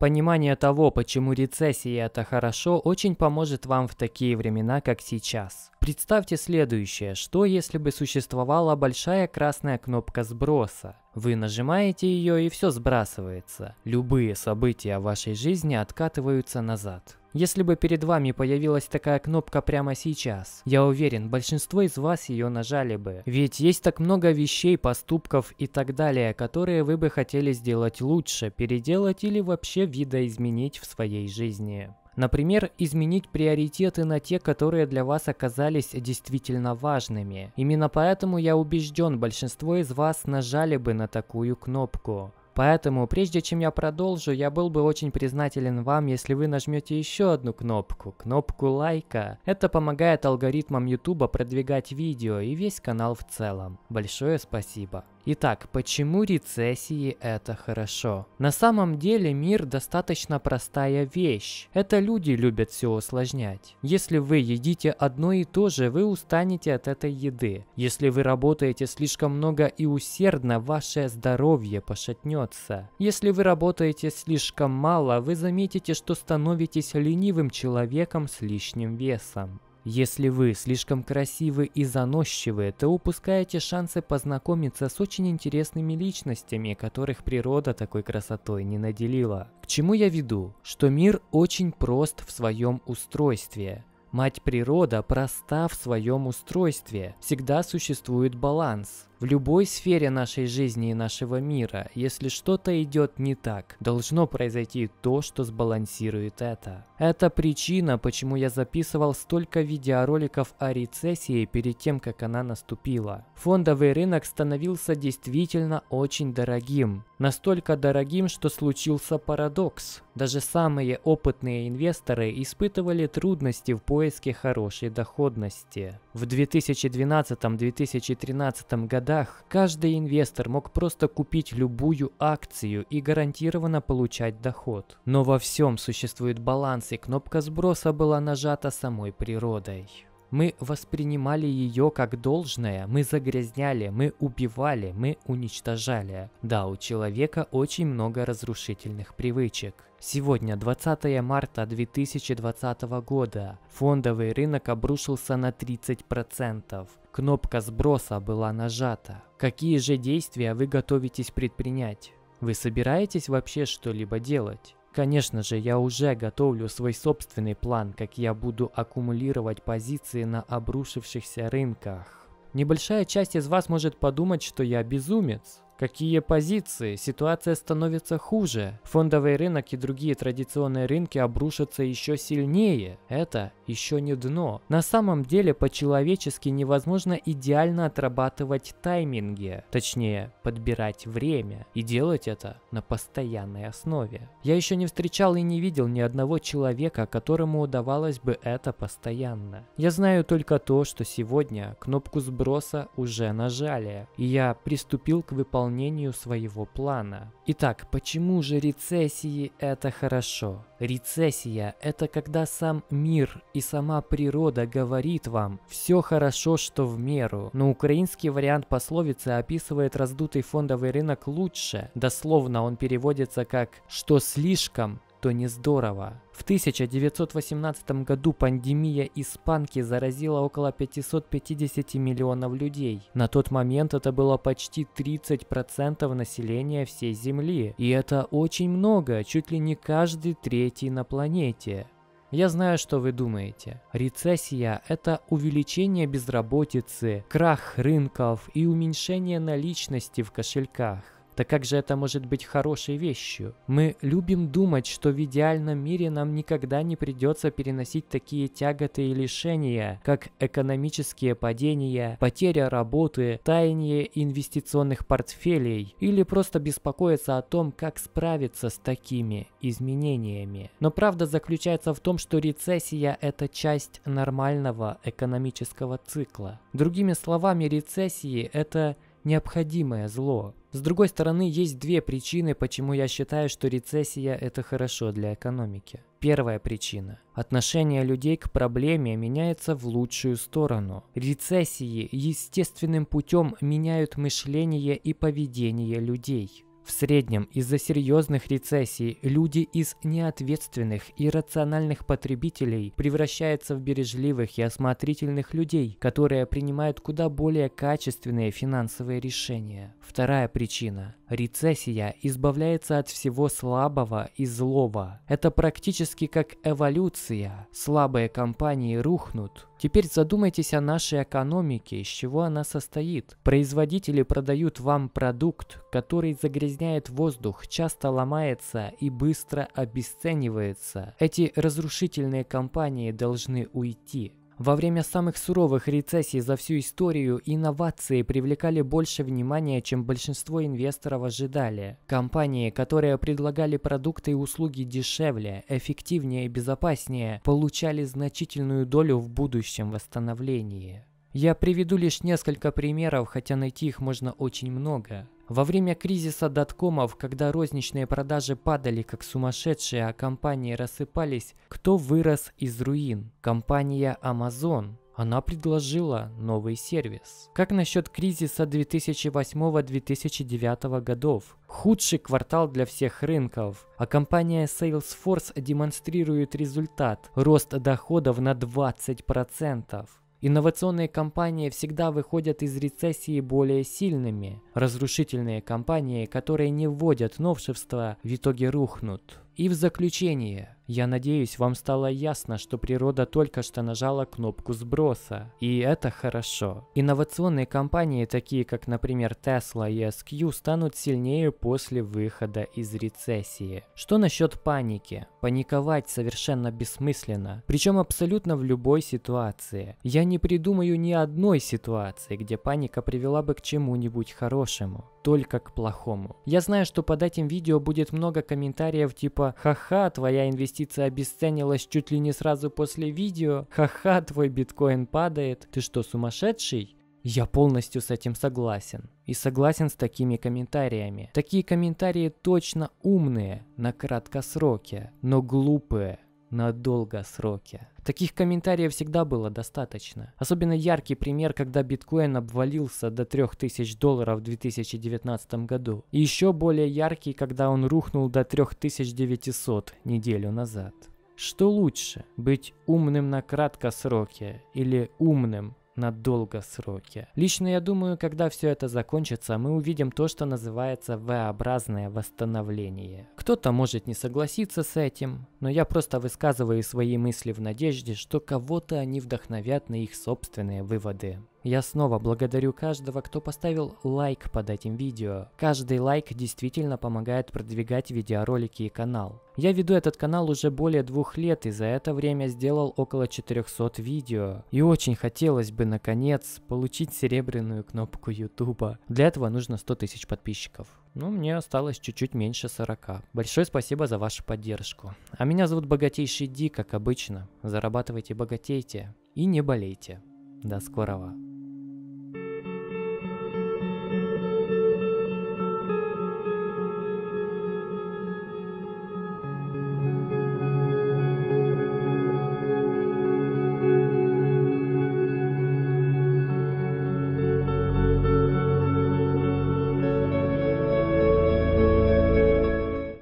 Понимание того, почему рецессия – это хорошо, очень поможет вам в такие времена, как сейчас. Представьте следующее, что если бы существовала большая красная кнопка сброса? Вы нажимаете ее и все сбрасывается. Любые события в вашей жизни откатываются назад. Если бы перед вами появилась такая кнопка прямо сейчас, я уверен, большинство из вас ее нажали бы. Ведь есть так много вещей, поступков и так далее, которые вы бы хотели сделать лучше, переделать или вообще видоизменить в своей жизни. Например, изменить приоритеты на те, которые для вас оказались действительно важными. Именно поэтому я убежден, большинство из вас нажали бы на такую кнопку. Поэтому, прежде чем я продолжу, я был бы очень признателен вам, если вы нажмете еще одну кнопку, кнопку лайка. Это помогает алгоритмам YouTube продвигать видео и весь канал в целом. Большое спасибо. Итак, почему рецессии это хорошо? На самом деле мир достаточно простая вещь. Это люди любят все усложнять. Если вы едите одно и то же, вы устанете от этой еды. Если вы работаете слишком много и усердно, ваше здоровье пошатнется. Если вы работаете слишком мало, вы заметите, что становитесь ленивым человеком с лишним весом. Если вы слишком красивы и заносчивы, то упускаете шансы познакомиться с очень интересными личностями, которых природа такой красотой не наделила. К чему я веду? Что мир очень прост в своем устройстве. Мать природа проста в своем устройстве. Всегда существует баланс в любой сфере нашей жизни и нашего мира, если что-то идет не так, должно произойти то, что сбалансирует это. Это причина, почему я записывал столько видеороликов о рецессии перед тем, как она наступила. Фондовый рынок становился действительно очень дорогим. Настолько дорогим, что случился парадокс. Даже самые опытные инвесторы испытывали трудности в поиске хорошей доходности. В 2012-2013 годах годах каждый инвестор мог просто купить любую акцию и гарантированно получать доход. Но во всем существует баланс, и кнопка сброса была нажата самой природой. Мы воспринимали ее как должное, мы загрязняли, мы убивали, мы уничтожали. Да, у человека очень много разрушительных привычек. Сегодня, 20 марта 2020 года, фондовый рынок обрушился на 30%. Кнопка сброса была нажата. Какие же действия вы готовитесь предпринять? Вы собираетесь вообще что-либо делать? Конечно же, я уже готовлю свой собственный план, как я буду аккумулировать позиции на обрушившихся рынках. Небольшая часть из вас может подумать, что я безумец, Какие позиции? Ситуация становится хуже. Фондовый рынок и другие традиционные рынки обрушатся еще сильнее. Это еще не дно. На самом деле по-человечески невозможно идеально отрабатывать тайминги, точнее подбирать время и делать это на постоянной основе. Я еще не встречал и не видел ни одного человека, которому удавалось бы это постоянно. Я знаю только то, что сегодня кнопку сброса уже нажали, и я приступил к выполнению выполнению своего плана. Итак, почему же рецессии это хорошо? Рецессия – это когда сам мир и сама природа говорит вам «все хорошо, что в меру». Но украинский вариант пословицы описывает раздутый фондовый рынок лучше. Дословно он переводится как «что слишком, то не здорово. В 1918 году пандемия испанки заразила около 550 миллионов людей. На тот момент это было почти 30% населения всей Земли. И это очень много, чуть ли не каждый третий на планете. Я знаю, что вы думаете. Рецессия – это увеличение безработицы, крах рынков и уменьшение наличности в кошельках. Так как же это может быть хорошей вещью? Мы любим думать, что в идеальном мире нам никогда не придется переносить такие тяготы и лишения, как экономические падения, потеря работы, таяние инвестиционных портфелей или просто беспокоиться о том, как справиться с такими изменениями. Но правда заключается в том, что рецессия – это часть нормального экономического цикла. Другими словами, рецессии – это необходимое зло. С другой стороны, есть две причины, почему я считаю, что рецессия – это хорошо для экономики. Первая причина. Отношение людей к проблеме меняется в лучшую сторону. Рецессии естественным путем меняют мышление и поведение людей. В среднем из-за серьезных рецессий люди из неответственных и рациональных потребителей превращаются в бережливых и осмотрительных людей, которые принимают куда более качественные финансовые решения. Вторая причина. Рецессия избавляется от всего слабого и злого. Это практически как эволюция. Слабые компании рухнут, Теперь задумайтесь о нашей экономике, из чего она состоит. Производители продают вам продукт, который загрязняет воздух, часто ломается и быстро обесценивается. Эти разрушительные компании должны уйти. Во время самых суровых рецессий за всю историю инновации привлекали больше внимания, чем большинство инвесторов ожидали. Компании, которые предлагали продукты и услуги дешевле, эффективнее и безопаснее, получали значительную долю в будущем восстановлении. Я приведу лишь несколько примеров, хотя найти их можно очень много. Во время кризиса доткомов, когда розничные продажи падали как сумасшедшие, а компании рассыпались, кто вырос из руин? Компания Amazon. Она предложила новый сервис. Как насчет кризиса 2008-2009 годов? Худший квартал для всех рынков. А компания Salesforce демонстрирует результат. Рост доходов на 20%. Инновационные компании всегда выходят из рецессии более сильными. Разрушительные компании, которые не вводят новшества, в итоге рухнут. И в заключение – я надеюсь, вам стало ясно, что природа только что нажала кнопку сброса, и это хорошо. Инновационные компании, такие как, например, Tesla и SQ, станут сильнее после выхода из рецессии. Что насчет паники? Паниковать совершенно бессмысленно, причем абсолютно в любой ситуации. Я не придумаю ни одной ситуации, где паника привела бы к чему-нибудь хорошему только к плохому. Я знаю, что под этим видео будет много комментариев типа «Ха-ха, твоя инвестиция инвестиция обесценилась чуть ли не сразу после видео. Ха-ха, твой биткоин падает. Ты что, сумасшедший? Я полностью с этим согласен. И согласен с такими комментариями. Такие комментарии точно умные на краткосроке, но глупые на долгосроке. Таких комментариев всегда было достаточно. Особенно яркий пример, когда биткоин обвалился до 3000 долларов в 2019 году. И еще более яркий, когда он рухнул до 3900 неделю назад. Что лучше, быть умным на краткосроке или умным на долгосроке. Лично я думаю, когда все это закончится, мы увидим то, что называется V-образное восстановление. Кто-то может не согласиться с этим, но я просто высказываю свои мысли в надежде, что кого-то они вдохновят на их собственные выводы. Я снова благодарю каждого, кто поставил лайк под этим видео. Каждый лайк действительно помогает продвигать видеоролики и канал. Я веду этот канал уже более двух лет и за это время сделал около 400 видео. И очень хотелось бы, наконец, получить серебряную кнопку YouTube. Для этого нужно 100 тысяч подписчиков. Ну, мне осталось чуть-чуть меньше 40. Большое спасибо за вашу поддержку. А меня зовут Богатейший Ди, как обычно. Зарабатывайте, богатейте и не болейте. До скорого.